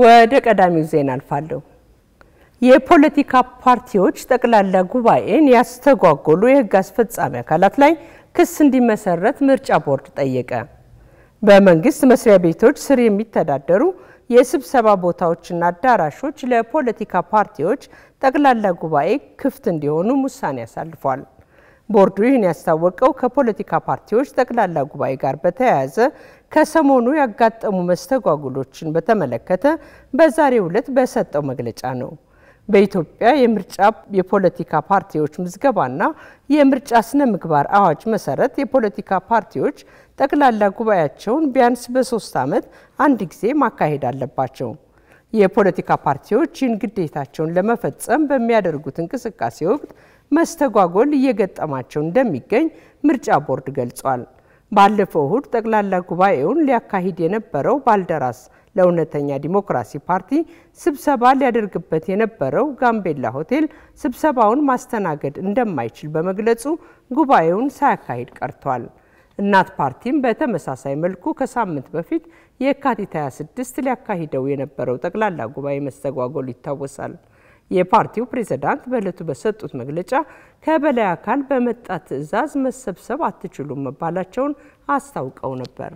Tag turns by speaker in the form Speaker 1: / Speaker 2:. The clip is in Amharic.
Speaker 1: ወደ ቀዳሚው ዜና አልፋለሁ። የፖለቲካ ፓርቲዎች ጠቅላላ ጉባኤን ያስተጓጎሉ የህግ አስፈጻሚ አካላት ላይ ክስ እንዲመሰረት ምርጫ ቦርድ ጠየቀ። በመንግስት መስሪያ ቤቶች ስር የሚተዳደሩ የስብሰባ ቦታዎችና አዳራሾች ለፖለቲካ ፓርቲዎች ጠቅላላ ጉባኤ ክፍት እንዲሆኑም ውሳኔ አሳልፏል። ቦርዱ ይህን ያስታወቀው ከፖለቲካ ፓርቲዎች ጠቅላላ ጉባኤ ጋር በተያያዘ ከሰሞኑ ያጋጠሙ መስተጓጉሎችን በተመለከተ በዛሬው ዕለት በሰጠው መግለጫ ነው። በኢትዮጵያ የምርጫ የፖለቲካ ፓርቲዎች ምዝገባና የምርጫ ስነ ምግባር አዋጅ መሰረት የፖለቲካ ፓርቲዎች ጠቅላላ ጉባኤያቸውን ቢያንስ በሶስት ዓመት አንድ ጊዜ ማካሄድ አለባቸው። የፖለቲካ ፓርቲዎች ይህን ግዴታቸውን ለመፈጸም በሚያደርጉት እንቅስቃሴ ወቅት መስተጓጎል እየገጠማቸው እንደሚገኝ ምርጫ ቦርድ ገልጿል። ባለፈው እሁድ ጠቅላላ ጉባኤውን ሊያካሂድ የነበረው ባልደራስ ለእውነተኛ ዲሞክራሲ ፓርቲ ስብሰባ ሊያደርግበት የነበረው ጋምቤላ ሆቴል ስብሰባውን ማስተናገድ እንደማይችል በመግለጹ ጉባኤውን ሳያካሂድ ቀርቷል። እናት ፓርቲም በተመሳሳይ መልኩ ከሳምንት በፊት የካቲት 26 ሊያካሂደው የነበረው ጠቅላላ ጉባኤ መስተጓጎል ይታወሳል። የፓርቲው ፕሬዝዳንት በዕለቱ በሰጡት መግለጫ ከበላይ አካል በመጣ ትዕዛዝ መሰብሰብ አትችሉም መባላቸውን አስታውቀው ነበር።